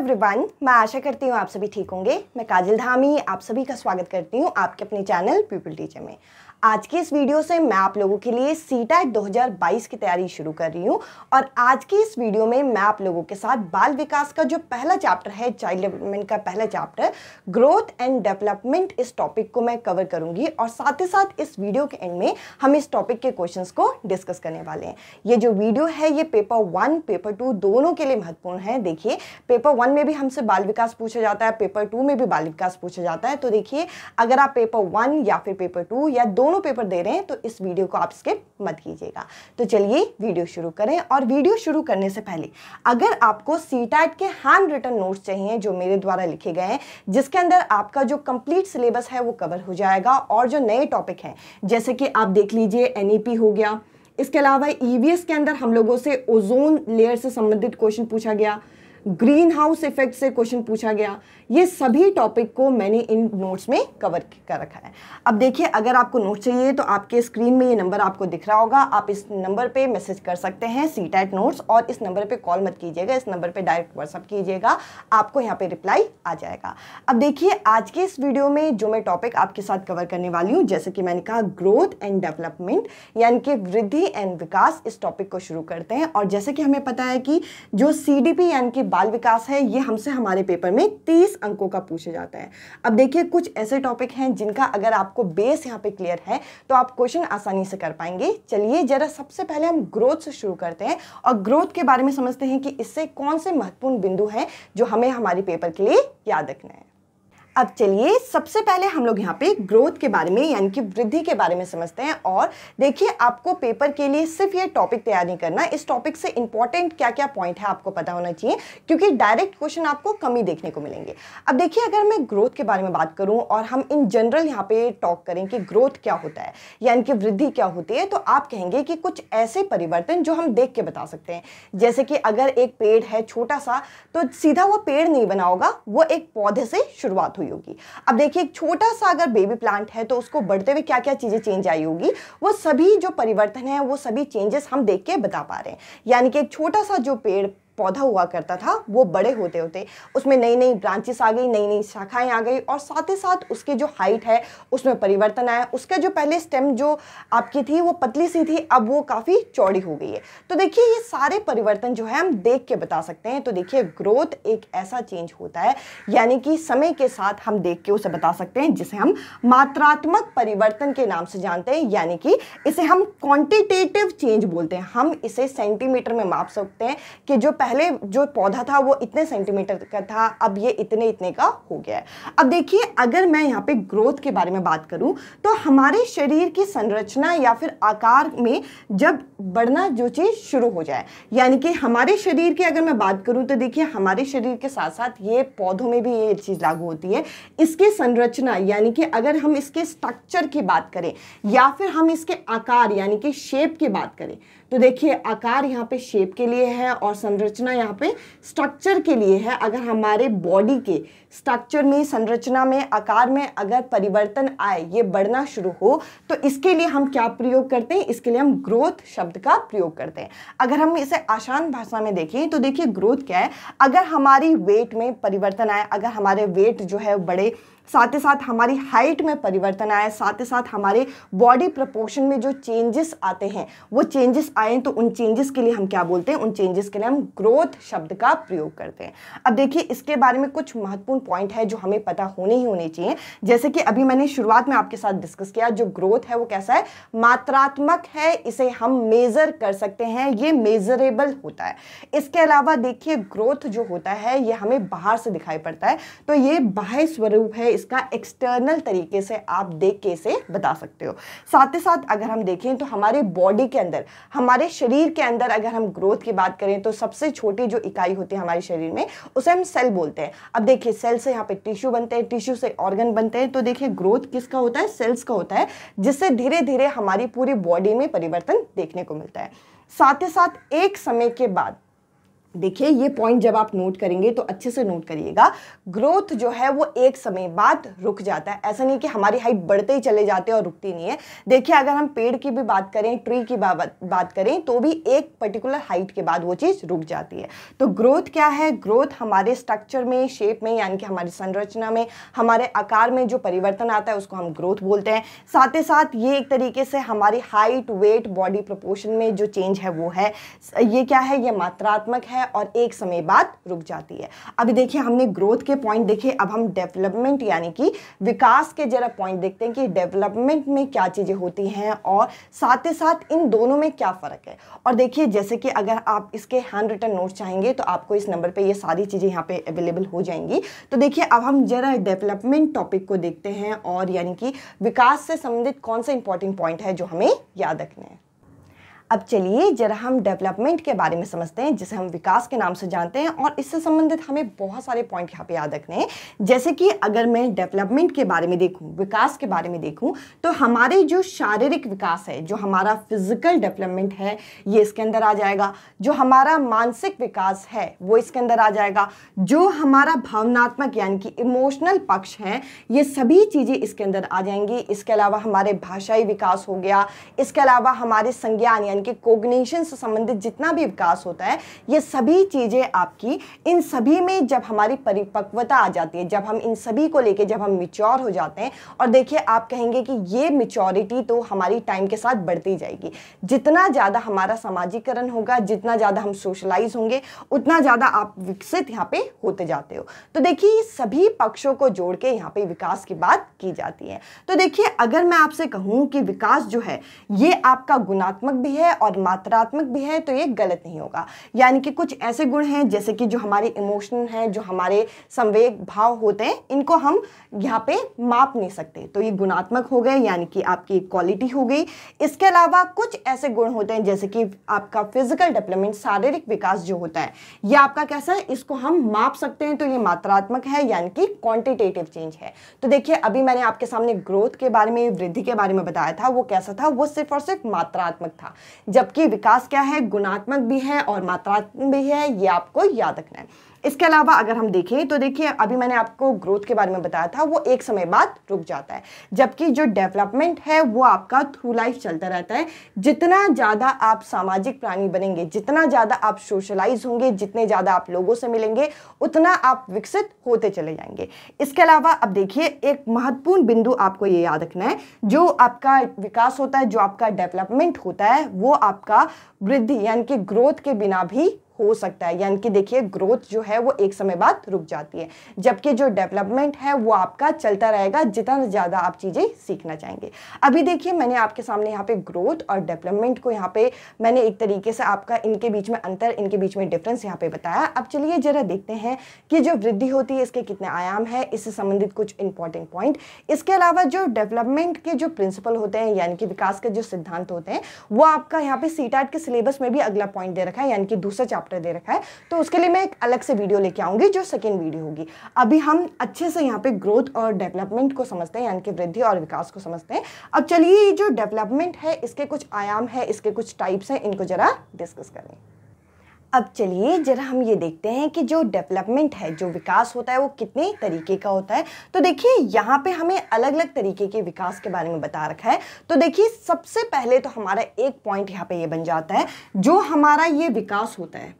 everyone मैं आशा करती हूँ आप सभी ठीक होंगे मैं काजल धामी आप सभी का स्वागत करती हूँ आपके अपने चैनल पीपल टीचर में आज की इस वीडियो से मैं आप लोगों के लिए सी 2022 की तैयारी शुरू कर रही हूँ और आज की इस वीडियो में मैं आप लोगों के साथ बाल विकास का जो पहला चैप्टर है चाइल्ड डेवलपमेंट का पहला चैप्टर ग्रोथ एंड डेवलपमेंट इस टॉपिक को मैं कवर करूंगी और साथ ही साथ इस वीडियो के एंड में हम इस टॉपिक के क्वेश्चन को डिस्कस करने वाले हैं ये जो वीडियो है ये पेपर वन पेपर टू दोनों के लिए महत्वपूर्ण है देखिए पेपर वन में भी हमसे बाल विकास पूछा जाता है पेपर टू में भी बाल विकास पूछा जाता है तो देखिए अगर आप पेपर वन या फिर पेपर टू या दो दोनों पेपर दे रहे हैं तो इस वीडियो को आप स्किप मत कीजिएगा तो चलिए वीडियो शुरू करें और वीडियो शुरू करने से पहले अगर आपको सी टैट के हैंड रिटर्न नोट्स चाहिए जो मेरे द्वारा लिखे गए हैं जिसके अंदर आपका जो कंप्लीट सिलेबस है वो कवर हो जाएगा और जो नए टॉपिक हैं जैसे कि आप देख लीजिए एन e हो गया इसके अलावा ई e के अंदर हम लोगों से ओजोन लेयर से संबंधित क्वेश्चन पूछा गया ग्रीन हाउस इफेक्ट से क्वेश्चन पूछा गया ये सभी टॉपिक को मैंने इन नोट्स में कवर कर रखा है अब देखिए अगर आपको नोट चाहिए तो आपके स्क्रीन में ये नंबर आपको दिख रहा होगा आप इस नंबर पे मैसेज कर सकते हैं सी टैट नोट्स और इस नंबर पे कॉल मत कीजिएगा इस नंबर पे डायरेक्ट व्हाट्सअप कीजिएगा आपको यहाँ पे रिप्लाई आ जाएगा अब देखिए आज के इस वीडियो में जो मैं टॉपिक आपके साथ कवर करने वाली हूँ जैसे कि मैंने कहा ग्रोथ एंड डेवलपमेंट यानी कि वृद्धि एंड विकास इस टॉपिक को शुरू करते हैं और जैसे कि हमें पता है कि जो सी यानी कि बाल विकास है ये हमसे हमारे पेपर में तीस अंकों का पूछा जाता है अब देखिए कुछ ऐसे टॉपिक हैं जिनका अगर आपको बेस यहाँ पे क्लियर है तो आप क्वेश्चन आसानी से कर पाएंगे चलिए जरा सबसे पहले हम ग्रोथ से शुरू करते हैं और ग्रोथ के बारे में समझते हैं कि इससे कौन से महत्वपूर्ण बिंदु हैं जो हमें हमारे पेपर के लिए याद रखना है अब चलिए सबसे पहले हम लोग यहाँ पे ग्रोथ के बारे में यानी कि वृद्धि के बारे में समझते हैं और देखिए आपको पेपर के लिए सिर्फ ये टॉपिक तैयार नहीं करना इस टॉपिक से इंपॉर्टेंट क्या क्या पॉइंट है आपको पता होना चाहिए क्योंकि डायरेक्ट क्वेश्चन आपको कमी देखने को मिलेंगे अब देखिए अगर मैं ग्रोथ के बारे में बात करूँ और हम इन जनरल यहाँ पे टॉक करें कि ग्रोथ क्या होता है यानी कि वृद्धि क्या होती है तो आप कहेंगे कि कुछ ऐसे परिवर्तन जो हम देख के बता सकते हैं जैसे कि अगर एक पेड़ है छोटा सा तो सीधा वो पेड़ नहीं बना होगा वो एक पौधे से शुरुआत हुई होगी अब देखिए एक छोटा सा अगर बेबी प्लांट है तो उसको बढ़ते हुए क्या क्या चीज़ें चेंज आई होगी वो सभी जो परिवर्तन है वो सभी चेंजेस हम देख के बता पा रहे हैं यानी कि एक छोटा सा जो पेड़ पौधा हुआ करता था वो बड़े होते होते उसमें नई नई ब्रांचेस आ गई नई नई शाखाएं आ गई और साथ ही साथ उसकी जो हाइट है उसमें परिवर्तन आया उसका जो पहले स्टेम जो आपकी थी वो पतली सी थी अब वो काफ़ी चौड़ी हो गई है तो देखिए ये सारे परिवर्तन जो है हम देख के बता सकते हैं तो देखिए ग्रोथ एक ऐसा चेंज होता है यानी कि समय के साथ हम देख के उसे बता सकते हैं जिसे हम मात्रात्मक परिवर्तन के नाम से जानते हैं यानी कि इसे हम क्वान्टिटेटिव चेंज बोलते हैं हम इसे सेंटीमीटर में माप सकते हैं कि जो पहले पहले जो पौधा था वो इतने सेंटीमीटर का था अब ये इतने इतने का हो गया है अब देखिए अगर मैं यहाँ पे ग्रोथ के बारे में बात करूँ तो हमारे शरीर की संरचना या फिर आकार में जब बढ़ना जो चीज़ शुरू हो जाए यानी कि हमारे शरीर की अगर मैं बात करूँ तो देखिए हमारे शरीर के साथ साथ ये पौधों में भी ये चीज़ लागू होती है इसकी संरचना यानी कि अगर हम इसके स्ट्रक्चर की बात करें या फिर हम इसके आकार यानी कि शेप की बात करें तो देखिए आकार यहाँ पे शेप के लिए है और संरचना यहाँ पे स्ट्रक्चर के लिए है अगर हमारे बॉडी के स्ट्रक्चर में संरचना में आकार में अगर परिवर्तन आए ये बढ़ना शुरू हो तो इसके लिए हम क्या प्रयोग करते हैं इसके लिए हम ग्रोथ शब्द का प्रयोग करते हैं अगर हम इसे आसान भाषा में देखें तो देखिए ग्रोथ क्या है अगर हमारी वेट में परिवर्तन आए अगर हमारे वेट जो है बड़े साथ ही साथ हमारी हाइट में परिवर्तन आए साथ ही साथ हमारे बॉडी प्रपोर्शन में जो चेंजेस आते हैं वो चेंजेस आए तो उन चेंजेस के लिए हम क्या बोलते हैं उन चेंजेस के लिए हम ग्रोथ शब्द का प्रयोग करते हैं अब देखिए इसके बारे में कुछ महत्वपूर्ण इम्पॉर्टेंट पॉइंट है जो हमें पता होने ही होने चाहिए जैसे कि अभी मैंने शुरुआत में आपके साथ डिस्कस किया जो ग्रोथ है वो कैसा है मात्रात्मक है इसे हम मेज़र कर सकते हैं ये मेज़रेबल होता है इसके अलावा देखिए ग्रोथ जो होता है ये हमें बाहर से दिखाई पड़ता है तो ये बाह्य स्वरूप है इसका एक्सटर्नल तरीके से आप देख के इसे बता सकते हो साथ ही साथ अगर हम देखें तो हमारे बॉडी के अंदर हमारे शरीर के अंदर अगर हम ग्रोथ की बात करें तो सबसे छोटी जो इकाई होती है हमारे शरीर में उसे हम सेल बोलते हैं अब देखिए सेल सेल से यहाँ पे टिश्यू बनते हैं टिश्यू से ऑर्गन बनते हैं तो देखिए ग्रोथ किसका होता है सेल्स का होता है जिससे धीरे धीरे हमारी पूरी बॉडी में परिवर्तन देखने को मिलता है साथ ही साथ एक समय के बाद देखिए ये पॉइंट जब आप नोट करेंगे तो अच्छे से नोट करिएगा ग्रोथ जो है वो एक समय बाद रुक जाता है ऐसा नहीं कि हमारी हाइट बढ़ते ही चले जाते हैं और रुकती नहीं है देखिए अगर हम पेड़ की भी बात करें ट्री की बात करें तो भी एक पर्टिकुलर हाइट के बाद वो चीज़ रुक जाती है तो ग्रोथ क्या है ग्रोथ हमारे स्ट्रक्चर में शेप में यानी कि हमारी संरचना में हमारे आकार में जो परिवर्तन आता है उसको हम ग्रोथ बोलते हैं साथ ही साथ ये एक तरीके से हमारी हाइट वेट बॉडी प्रपोर्शन में जो चेंज है वो है ये क्या है ये मात्रात्मक है है और एक समय बाद रुक जाती है अभी देखिए हमने ग्रोथ के पॉइंट देखे अब हम डेवलपमेंट यानी कि विकास के जरा पॉइंट देखते हैं कि डेवलपमेंट में क्या चीज़ें होती हैं और साथ ही साथ इन दोनों में क्या फ़र्क है और देखिए जैसे कि अगर आप इसके हैंड रिटर्न नोट चाहेंगे तो आपको इस नंबर पर ये सारी चीज़ें यहाँ पर अवेलेबल हो जाएंगी तो देखिए अब हम जरा डेवलपमेंट टॉपिक को देखते हैं और यानी कि विकास से संबंधित कौन सा इंपॉर्टेंट पॉइंट है जो हमें याद रखने हैं अब चलिए जरा हम डेवलपमेंट के बारे में समझते हैं जिसे हम विकास के नाम से जानते हैं और इससे संबंधित हमें बहुत सारे पॉइंट यहाँ पे याद रखने हैं जैसे कि अगर मैं डेवलपमेंट के बारे में देखूँ विकास के बारे में देखूँ तो हमारे जो शारीरिक विकास है जो हमारा फिजिकल डेवलपमेंट है ये इसके अंदर आ जाएगा जो हमारा मानसिक विकास है वो इसके अंदर आ जाएगा जो हमारा भावनात्मक यानी कि इमोशनल पक्ष है ये सभी चीज़ें इसके अंदर आ जाएंगी इसके अलावा हमारे भाषाई विकास हो गया इसके अलावा हमारे संज्ञान यानी इनकी कोग्निशन से संबंधित जितना भी विकास होता है ये सभी चीज़ें आपकी इन सभी में जब हमारी परिपक्वता आ जाती है जब हम इन सभी को लेके जब हम मिच्योर हो जाते हैं और देखिए आप कहेंगे कि ये मिच्योरिटी तो हमारी टाइम के साथ बढ़ती जाएगी जितना ज़्यादा हमारा सामाजिकरण होगा जितना ज़्यादा हम सोशलाइज होंगे उतना ज़्यादा आप विकसित यहाँ पर होते जाते हो तो देखिए सभी पक्षों को जोड़ के यहाँ पर विकास की बात की जाती है तो देखिए अगर मैं आपसे कहूँ कि विकास जो है ये आपका गुणात्मक भी है है और मात्रात्मक भी है तो ये गलत नहीं होगा यानी कि कुछ ऐसे गुण हैं जैसे कि जो हमारे इमोशन हैं जो हमारे संवेग भाव होते हैं इनको हम यहाँ पे माप नहीं सकते तो ये गुणात्मक हो गए यानी कि आपकी क्वालिटी हो गई इसके अलावा कुछ ऐसे गुण होते हैं जैसे कि आपका फिजिकल डेवलपमेंट शारीरिक विकास जो होता है ये आपका कैसा है इसको हम माप सकते हैं तो ये मात्रात्मक है यानी कि क्वांटिटेटिव चेंज है तो देखिए अभी मैंने आपके सामने ग्रोथ के बारे में वृद्धि के बारे में बताया था वो कैसा था वो सिर्फ और सिर्फ मात्रात्मक था जबकि विकास क्या है गुणात्मक भी है और मात्रात्मक भी है ये आपको याद रखना है इसके अलावा अगर हम देखें तो देखिए अभी मैंने आपको ग्रोथ के बारे में बताया था वो एक समय बाद रुक जाता है जबकि जो डेवलपमेंट है वो आपका थ्रू लाइफ चलता रहता है जितना ज़्यादा आप सामाजिक प्राणी बनेंगे जितना ज़्यादा आप सोशलाइज होंगे जितने ज़्यादा आप लोगों से मिलेंगे उतना आप विकसित होते चले जाएंगे इसके अलावा अब देखिए एक महत्वपूर्ण बिंदु आपको ये याद रखना है जो आपका विकास होता है जो आपका डेवलपमेंट होता है वो आपका वृद्धि यानी कि ग्रोथ के बिना भी हो सकता है यानी कि देखिए ग्रोथ जो है वो एक समय बाद रुक जाती है जबकि जो डेवलपमेंट है वो आपका चलता रहेगा जितना ज़्यादा आप चीज़ें सीखना चाहेंगे अभी देखिए मैंने आपके सामने यहाँ पे ग्रोथ और डेवलपमेंट को यहाँ पे मैंने एक तरीके से आपका इनके बीच में अंतर इनके बीच में डिफरेंस यहाँ पे बताया अब चलिए जरा देखते हैं कि जो वृद्धि होती है इसके कितने आयाम है इससे संबंधित कुछ इंपॉर्टेंट पॉइंट इसके अलावा जो डेवलपमेंट के जो प्रिंसिपल होते हैं यानी कि विकास के जो सिद्धांत होते हैं वो आपका यहाँ पे सीटाट के सिलेबस में भी अगला पॉइंट दे रखा है यानी कि दूसरा चैप्टर चैप्टर दे रखा है तो उसके लिए मैं एक अलग से वीडियो लेके आऊँगी जो सेकेंड वीडियो होगी अभी हम अच्छे से यहाँ पे ग्रोथ और डेवलपमेंट को समझते हैं यानी कि वृद्धि और विकास को समझते हैं अब चलिए ये जो डेवलपमेंट है इसके कुछ आयाम है इसके कुछ टाइप्स हैं इनको ज़रा डिस्कस करें अब चलिए जरा हम ये देखते हैं कि जो डेवलपमेंट है जो विकास होता है वो कितने तरीके का होता है तो देखिए यहाँ पे हमें अलग अलग तरीके के विकास के बारे में बता रखा है तो देखिए सबसे पहले तो हमारा एक पॉइंट यहाँ पे ये यह बन जाता है जो हमारा ये विकास होता है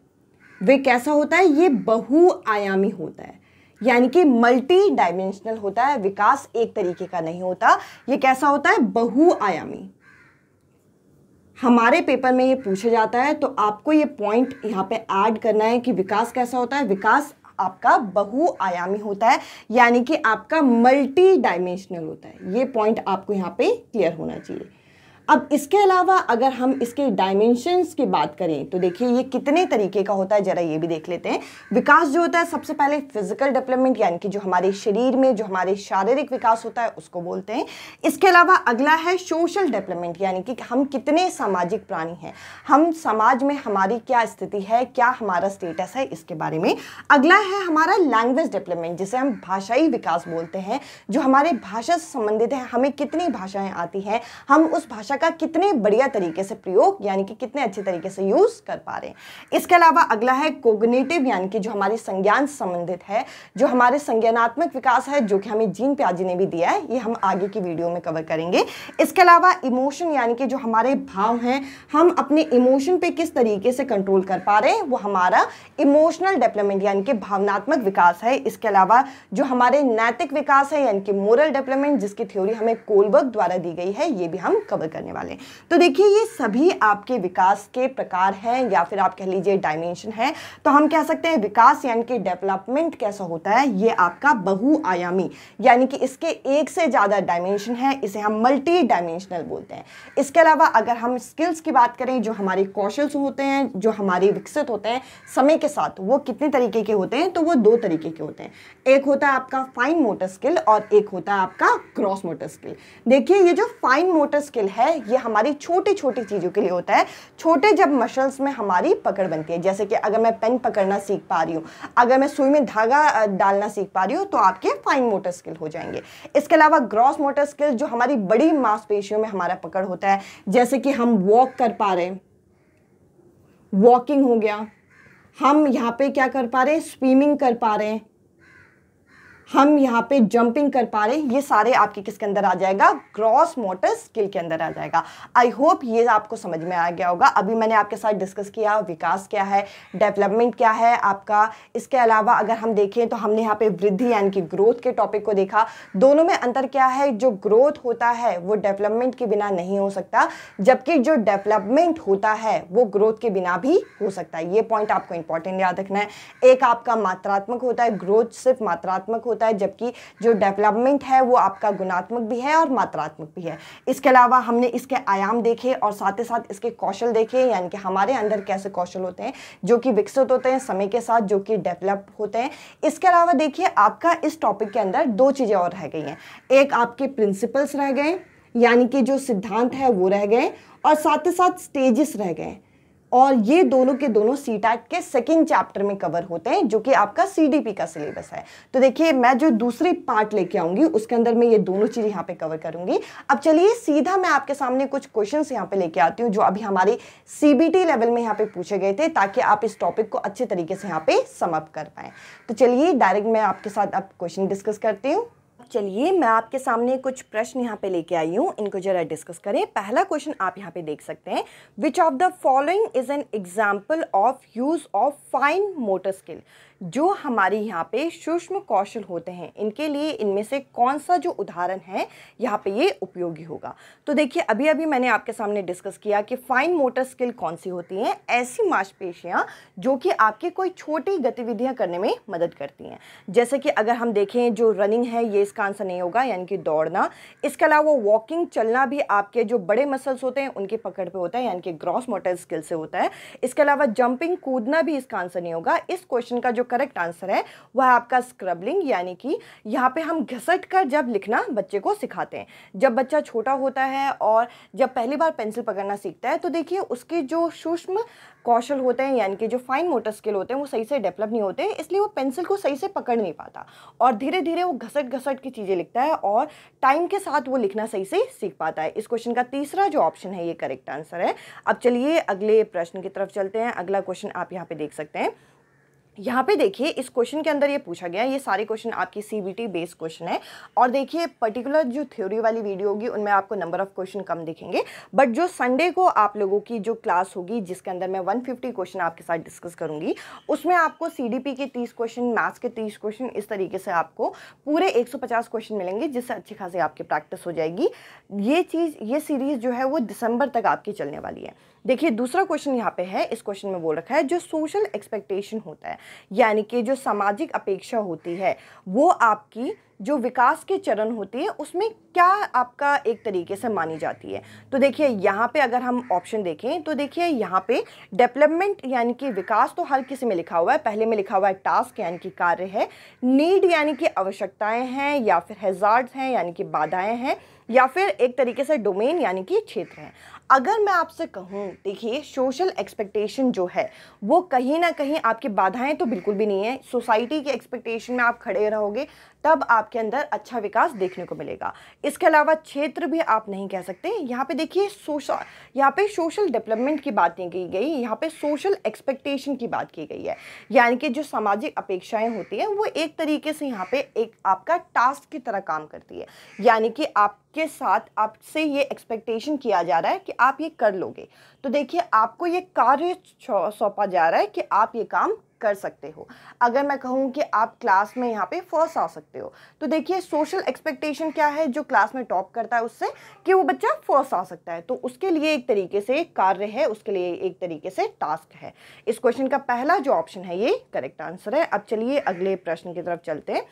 वे कैसा होता है ये बहुआयामी होता है यानी कि मल्टी डायमेंशनल होता है विकास एक तरीके का नहीं होता ये कैसा होता है बहुआयामी हमारे पेपर में ये पूछा जाता है तो आपको ये पॉइंट यहाँ पे ऐड करना है कि विकास कैसा होता है विकास आपका बहुआयामी होता है यानी कि आपका मल्टी डायमेंशनल होता है ये पॉइंट आपको यहाँ पे क्लियर होना चाहिए अब इसके अलावा अगर हम इसके डायमेंशंस की बात करें तो देखिए ये कितने तरीके का होता है ज़रा ये भी देख लेते हैं विकास जो होता है सबसे पहले फिजिकल डेवलपमेंट यानी कि जो हमारे शरीर में जो हमारे शारीरिक विकास होता है उसको बोलते हैं इसके अलावा अगला है सोशल डेवलपमेंट यानी कि हम कितने सामाजिक प्राणी हैं हम समाज में हमारी क्या स्थिति है क्या हमारा स्टेटस है इसके बारे में अगला है हमारा लैंग्वेज डेवलपमेंट जिसे हम भाषाई विकास बोलते हैं जो हमारे भाषा से संबंधित है हमें कितनी भाषाएं आती हैं हम उस भाषा का कितने बढ़िया तरीके से प्रयोग यानी कि कितने अच्छे तरीके से यूज़ कर पा रहे हैं इसके अलावा अगला है कोगनेटिव यानी कि जो हमारे संज्ञान संबंधित है जो हमारे संज्ञानात्मक विकास है जो कि हमें जीन प्याजी ने भी दिया है ये हम आगे की वीडियो में कवर करेंगे इसके अलावा इमोशन यानी कि जो हमारे भाव हैं हम अपने इमोशन पे किस तरीके से कंट्रोल कर पा रहे हैं वो हमारा इमोशनल डेवलपमेंट यानी कि भावनात्मक विकास है इसके अलावा जो हमारे नैतिक विकास है यानी कि मोरल डेवलपमेंट जिसकी थ्योरी हमें कोलबर्ग द्वारा दी गई है ये भी हम कवर करने करने वाले तो देखिए ये सभी आपके विकास के प्रकार हैं या फिर आप कह लीजिए डायमेंशन है तो हम कह सकते हैं विकास यानी कि डेवलपमेंट कैसा होता है ये आपका बहुआयामी यानी कि इसके एक से ज़्यादा डायमेंशन है इसे हम मल्टी डायमेंशनल बोलते हैं इसके अलावा अगर हम स्किल्स की बात करें जो हमारे कौशल्स होते हैं जो हमारे विकसित होते हैं समय के साथ वो कितने तरीके के होते हैं तो वो दो तरीके के होते हैं एक होता है आपका फाइन मोटर स्किल और एक होता है आपका क्रॉस मोटर स्किल देखिए ये जो फाइन मोटर स्किल है है ये हमारी छोटी छोटी चीज़ों के लिए होता है छोटे जब मसल्स में हमारी पकड़ बनती है जैसे कि अगर मैं पेन पकड़ना सीख पा रही हूँ अगर मैं सुई में धागा डालना सीख पा रही हूँ तो आपके फाइन मोटर स्किल हो जाएंगे इसके अलावा ग्रॉस मोटर स्किल जो हमारी बड़ी मांसपेशियों में हमारा पकड़ होता है जैसे कि हम वॉक कर पा रहे हैं वॉकिंग हो गया हम यहाँ पे क्या कर पा रहे हैं स्विमिंग कर पा रहे हैं हम यहाँ पे जंपिंग कर पा रहे हैं ये सारे आपके किसके अंदर आ जाएगा क्रॉस मोटर स्किल के अंदर आ जाएगा आई होप ये आपको समझ में आ गया होगा अभी मैंने आपके साथ डिस्कस किया विकास क्या है डेवलपमेंट क्या है आपका इसके अलावा अगर हम देखें तो हमने यहाँ पे वृद्धि यानी कि ग्रोथ के टॉपिक को देखा दोनों में अंतर क्या है जो ग्रोथ होता है वो डेवलपमेंट के बिना नहीं हो सकता जबकि जो डेवलपमेंट होता है वो ग्रोथ के बिना भी हो सकता है ये पॉइंट आपको इंपॉर्टेंट याद रखना है एक आपका मात्रात्मक होता है ग्रोथ सिर्फ मात्रात्मक होता होता है जबकि जो डेवलपमेंट है वो आपका गुणात्मक भी है और मात्रात्मक भी है इसके अलावा हमने इसके आयाम देखे और साथ ही साथ इसके कौशल देखे यानी कि हमारे अंदर कैसे कौशल होते हैं जो कि विकसित होते हैं समय के साथ जो कि डेवलप होते हैं इसके अलावा देखिए आपका इस टॉपिक के अंदर दो चीज़ें और रह गई हैं एक आपके प्रिंसिपल्स रह गए यानी कि जो सिद्धांत है वो रह गए और साथ ही साथ स्टेजेस रह गए और ये दोनों के दोनों सी टैट के सेकेंड चैप्टर में कवर होते हैं जो कि आपका सीडीपी का सिलेबस है तो देखिए मैं जो दूसरी पार्ट लेके आऊंगी उसके अंदर मैं ये दोनों चीज़ यहाँ पे कवर करूंगी अब चलिए सीधा मैं आपके सामने कुछ क्वेश्चन यहाँ पे लेके आती हूँ जो अभी हमारे सी लेवल में यहाँ पे पूछे गए थे ताकि आप इस टॉपिक को अच्छे तरीके से यहाँ पे समअप कर पाए तो चलिए डायरेक्ट मैं आपके साथ अब क्वेश्चन डिस्कस करती हूँ चलिए मैं आपके सामने कुछ प्रश्न यहाँ पे लेके आई हूँ इनको जरा डिस्कस करें पहला क्वेश्चन आप यहाँ पे देख सकते हैं which of the following is an example of use of fine motor skill जो हमारे यहाँ पे सूक्ष्म कौशल होते हैं इनके लिए इनमें से कौन सा जो उदाहरण है यहाँ पे ये उपयोगी होगा तो देखिए अभी अभी मैंने आपके सामने डिस्कस किया कि फाइन मोटर स्किल कौन सी होती हैं ऐसी मांसपेशियाँ जो कि आपके कोई छोटी गतिविधियाँ करने में मदद करती हैं जैसे कि अगर हम देखें जो रनिंग है ये इसका इसका आंसर नहीं होगा यानी कि दौड़ना इसके अलावा वॉकिंग चलना भी आपके जो बड़े मसल्स होते हैं उनकी पकड़ पे होता है यानी कि ग्रॉस मोटर स्किल से होता है इसके अलावा जंपिंग कूदना भी इसका आंसर नहीं होगा इस क्वेश्चन का जो करेक्ट आंसर है वह आपका स्क्रबलिंग यानी कि यहाँ पर हम घसट कर जब लिखना बच्चे को सिखाते हैं जब बच्चा छोटा होता है और जब पहली बार पेंसिल पकड़ना सीखता है तो देखिए उसके जो सूक्ष्म कौशल होते हैं यानी कि जो फाइन मोटर स्किल होते हैं वो सही से डेवलप नहीं होते इसलिए वो पेंसिल को सही से पकड़ नहीं पाता और धीरे धीरे वो घसट घसट के की चीज़ें लिखता है और टाइम के साथ वो लिखना सही से सीख पाता है इस क्वेश्चन का तीसरा जो ऑप्शन है ये करेक्ट आंसर है अब चलिए अगले प्रश्न की तरफ चलते हैं अगला क्वेश्चन आप यहाँ पे देख सकते हैं यहाँ पे देखिए इस क्वेश्चन के अंदर ये पूछा गया ये सारे क्वेश्चन आपकी सीबीटी बेस्ड क्वेश्चन है और देखिए पर्टिकुलर जो थ्योरी वाली वीडियो होगी उनमें आपको नंबर ऑफ क्वेश्चन कम दिखेंगे बट जो संडे को आप लोगों की जो क्लास होगी जिसके अंदर मैं 150 क्वेश्चन आपके साथ डिस्कस करूंगी उसमें आपको पी के तीस क्वेश्चन मैथ्स के तीस क्वेश्चन इस तरीके से आपको पूरे पचास क्वेश्चन मिलेंगे जिससे अच्छी खासी आपकी प्रैक्टिस हो जाएगी ये चीज़ ये सीरीज़ जो है वो दिसंबर तक आपकी चलने वाली है देखिए दूसरा क्वेश्चन यहाँ पे है इस क्वेश्चन में बोल रखा है जो सोशल एक्सपेक्टेशन होता है यानी कि जो सामाजिक अपेक्षा होती है वो आपकी जो विकास के चरण होती है उसमें क्या आपका एक तरीके से मानी जाती है तो देखिए यहाँ पे अगर हम ऑप्शन देखें तो देखिए यहाँ पे डेवलपमेंट यानी कि विकास तो हर किसी में लिखा हुआ है पहले में लिखा हुआ है टास्क यानी कि कार्य है नीड यानी कि आवश्यकताएं हैं या फिर हेजार्ड्स हैं यानी कि बाधाएं हैं या फिर एक तरीके से डोमेन यानी कि क्षेत्र हैं अगर मैं आपसे कहूँ देखिए सोशल एक्सपेक्टेशन जो है वो कहीं ना कहीं आपकी बाधाएं तो बिल्कुल भी नहीं है सोसाइटी के एक्सपेक्टेशन में आप खड़े रहोगे तब आपके अंदर अच्छा विकास देखने को मिलेगा इसके अलावा क्षेत्र भी आप नहीं कह सकते यहाँ पे देखिए सोशल यहाँ पे सोशल डेवलपमेंट की बात नहीं की गई यहाँ पे सोशल एक्सपेक्टेशन की बात की गई है यानी कि जो सामाजिक अपेक्षाएं होती हैं वो एक तरीके से यहाँ पे एक आपका टास्क की तरह काम करती है यानी कि आप के साथ आपसे ये एक्सपेक्टेशन किया जा रहा है कि आप ये कर लोगे तो देखिए आपको ये कार्य सौंपा जा रहा है कि आप ये काम कर सकते हो अगर मैं कहूँ कि आप क्लास में यहाँ पे फर्स्ट आ सकते हो तो देखिए सोशल एक्सपेक्टेशन क्या है जो क्लास में टॉप करता है उससे कि वो बच्चा फर्स्ट आ सकता है तो उसके लिए एक तरीके से कार्य है उसके लिए एक तरीके से टास्क है इस क्वेश्चन का पहला जो ऑप्शन है ये करेक्ट आंसर है अब चलिए अगले प्रश्न की तरफ चलते हैं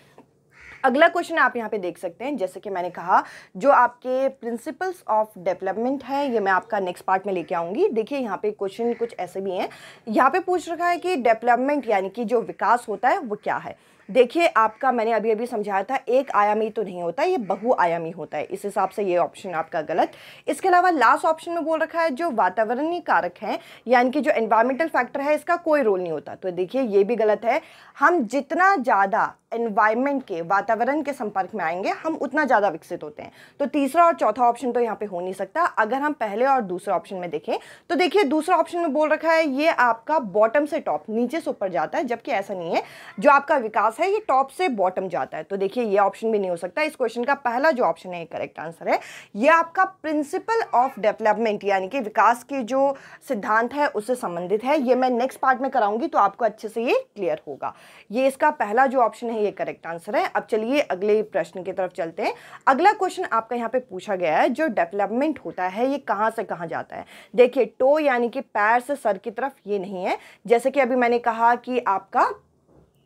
अगला क्वेश्चन आप यहाँ पे देख सकते हैं जैसे कि मैंने कहा जो आपके प्रिंसिपल्स ऑफ डेवलपमेंट है ये मैं आपका नेक्स्ट पार्ट में लेके आऊँगी देखिए यहाँ पे क्वेश्चन कुछ ऐसे भी हैं यहाँ पे पूछ रखा है कि डेवलपमेंट यानी कि जो विकास होता है वो क्या है देखिए आपका मैंने अभी अभी समझाया था एक आयामी तो नहीं होता ये बहुआयामी होता है इस हिसाब से ये ऑप्शन आपका गलत इसके अलावा लास्ट ऑप्शन में बोल रखा है जो वातावरणीय कारक हैं यानी कि जो एन्वायरमेंटल फैक्टर है इसका कोई रोल नहीं होता तो देखिए ये भी गलत है हम जितना ज़्यादा एनवायरमेंट के वातावरण के संपर्क में आएंगे हम उतना ज़्यादा विकसित होते हैं तो तीसरा और चौथा ऑप्शन तो यहाँ पे हो नहीं सकता अगर हम पहले और दूसरे ऑप्शन में देखें तो देखिए दूसरा ऑप्शन में बोल रखा है ये आपका बॉटम से टॉप नीचे से ऊपर जाता है जबकि ऐसा नहीं है जो आपका विकास है ये टॉप से बॉटम जाता है तो देखिए ये ऑप्शन भी नहीं हो सकता इस क्वेश्चन का पहला जो ऑप्शन है करेक्ट आंसर है यह आपका प्रिंसिपल ऑफ डेवलपमेंट यानी कि विकास के जो सिद्धांत है उससे संबंधित है ये मैं नेक्स्ट पार्ट में कराऊंगी तो आपको अच्छे से ये क्लियर होगा ये इसका पहला जो ऑप्शन है हैं ये करेक्ट आंसर है अब चलिए अगले प्रश्न की तरफ चलते हैं अगला क्वेश्चन आपका यहाँ पे पूछा गया है जो डेवलपमेंट होता है ये कहाँ से कहाँ जाता है देखिए टो यानी कि पैर से सर की तरफ ये नहीं है जैसे कि अभी मैंने कहा कि आपका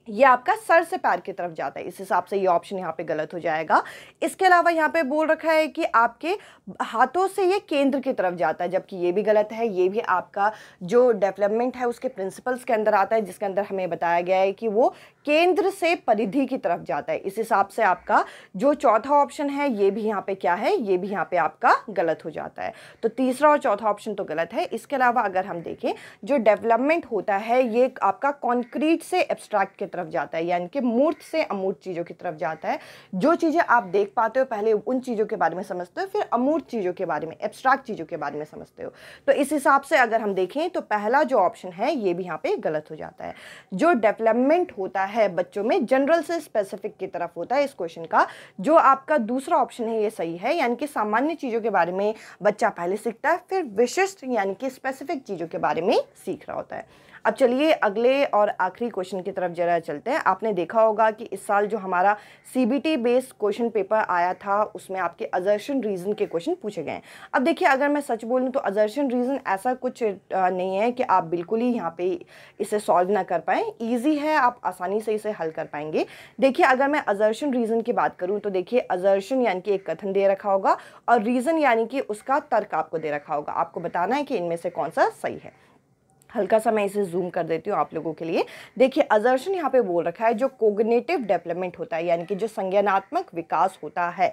ये आपका सर से पैर की तरफ जाता है इस हिसाब से ये ऑप्शन यहाँ पे गलत हो जाएगा इसके अलावा यहाँ पे बोल रखा है कि आपके हाथों से ये केंद्र की तरफ जाता है जबकि ये भी गलत है ये भी आपका जो डेवलपमेंट है उसके प्रिंसिपल्स के अंदर आता है जिसके अंदर हमें बताया गया है कि वो केंद्र से परिधि की तरफ जाता है इस हिसाब से आपका जो चौथा ऑप्शन है ये भी यहाँ पर क्या है ये भी यहाँ पर आपका गलत हो जाता है तो तीसरा और चौथा ऑप्शन तो गलत है इसके अलावा अगर हम देखें जो डेवलपमेंट होता है ये आपका कॉन्क्रीट से एब्स्ट्रैक्ट के तरफ जाता है यानी कि मूर्त से अमूर्त चीज़ों की तरफ जाता है जो चीज़ें आप देख पाते हो पहले उन चीज़ों के बारे में समझते हो फिर अमूर्त चीज़ों के बारे में एब्स्ट्रैक्ट चीज़ों के बारे में समझते हो तो इस हिसाब से अगर हम देखें तो पहला जो ऑप्शन है ये भी यहाँ पर गलत हो जाता है जो डेवलपमेंट होता है बच्चों में जनरल से स्पेसिफिक की तरफ होता है इस क्वेश्चन का जो आपका दूसरा ऑप्शन है ये सही है यानी कि सामान्य चीज़ों के बारे में बच्चा पहले सीखता है फिर विशिष्ट यानी कि स्पेसिफिक चीज़ों के बारे में सीख रहा होता है अब चलिए अगले और आखिरी क्वेश्चन की तरफ जरा चलते हैं आपने देखा होगा कि इस साल जो हमारा C B T based question paper आया था उसमें आपके अजर्शन रीज़न के क्वेश्चन पूछे गए हैं अब देखिए अगर मैं सच बोलूँ तो अजर्शन रीज़न ऐसा कुछ नहीं है कि आप बिल्कुल ही यहाँ पे इसे सॉल्व ना कर पाएँ ईजी है आप आसानी से इसे हल कर पाएंगे देखिए अगर मैं अजर्शन रीज़न की बात करूँ तो देखिए अजर्शन यानी कि एक कथन दे रखा होगा और रीज़न यानी कि उसका तर्क आपको दे रखा होगा आपको बताना है कि इनमें से कौन सा सही है हल्का सा मैं इसे जूम कर देती हूँ आप लोगों के लिए देखिए अजर्शन यहाँ पे बोल रखा है जो कोगनेटिव डेवलपमेंट होता है यानी कि जो संज्ञानात्मक विकास होता है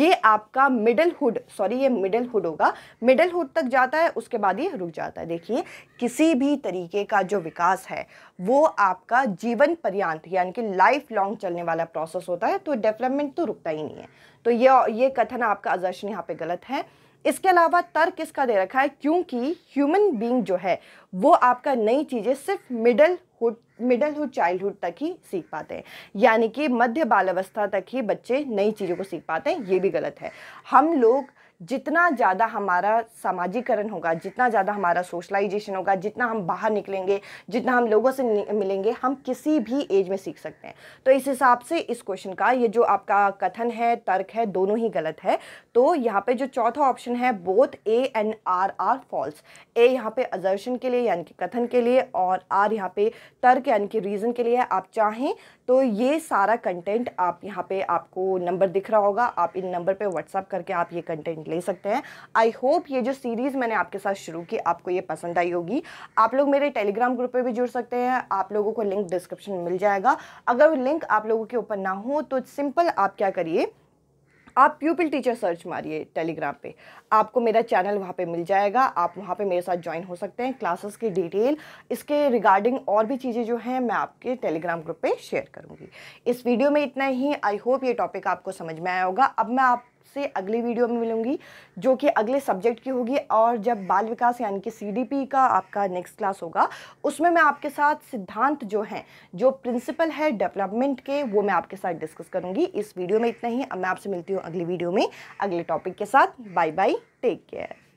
ये आपका मिडल हुड सॉरी ये मिडल हुड होगा मिडल हुड तक जाता है उसके बाद ये रुक जाता है देखिए किसी भी तरीके का जो विकास है वो आपका जीवन पर्यांत यानी कि लाइफ लॉन्ग चलने वाला प्रोसेस होता है तो डेवलपमेंट तो रुकता ही नहीं है तो ये ये कथन आपका अजर्शन यहाँ पे गलत है इसके अलावा तर्क इसका दे रखा है क्योंकि ह्यूमन बींग जो है वो आपका नई चीज़ें सिर्फ middle hood middle hood childhood तक ही सीख पाते हैं यानी कि मध्य बालावस्था तक ही बच्चे नई चीज़ों को सीख पाते हैं ये भी गलत है हम लोग जितना ज़्यादा हमारा सामाजिकरण होगा जितना ज़्यादा हमारा सोशलाइजेशन होगा जितना हम बाहर निकलेंगे जितना हम लोगों से मिलेंगे हम किसी भी एज में सीख सकते हैं तो इस हिसाब से इस क्वेश्चन का ये जो आपका कथन है तर्क है दोनों ही गलत है तो यहाँ पे जो चौथा ऑप्शन है both A and R are false A यहाँ पे अजर्शन के लिए यानी कि कथन के लिए और आर यहाँ पे तर्क यानी कि रीज़न के लिए आप चाहें तो ये सारा कंटेंट आप यहाँ पे आपको नंबर दिख रहा होगा आप इन नंबर पे व्हाट्सअप करके आप ये कंटेंट ले सकते हैं आई होप ये जो सीरीज़ मैंने आपके साथ शुरू की आपको ये पसंद आई होगी आप लोग मेरे टेलीग्राम ग्रुप पर भी जुड़ सकते हैं आप लोगों को लिंक डिस्क्रिप्शन मिल जाएगा अगर लिंक आप लोगों के ऊपर ना हो तो सिंपल आप क्या करिए आप प्यूपिल टीचर सर्च मारिए टेलीग्राम पे आपको मेरा चैनल वहाँ पे मिल जाएगा आप वहाँ पे मेरे साथ ज्वाइन हो सकते हैं क्लासेस की डिटेल इसके रिगार्डिंग और भी चीज़ें जो हैं मैं आपके टेलीग्राम ग्रुप पे शेयर करूँगी इस वीडियो में इतना ही आई होप ये टॉपिक आपको समझ में आया होगा अब मैं आप आपसे अगली वीडियो में मिलूंगी जो कि अगले सब्जेक्ट की होगी और जब बाल विकास यानी कि सीडीपी का आपका नेक्स्ट क्लास होगा उसमें मैं आपके साथ सिद्धांत जो हैं जो प्रिंसिपल है डेवलपमेंट के वो मैं आपके साथ डिस्कस करूँगी इस वीडियो में इतना ही अब मैं आपसे मिलती हूँ अगली वीडियो में अगले टॉपिक के साथ बाय बाय टेक केयर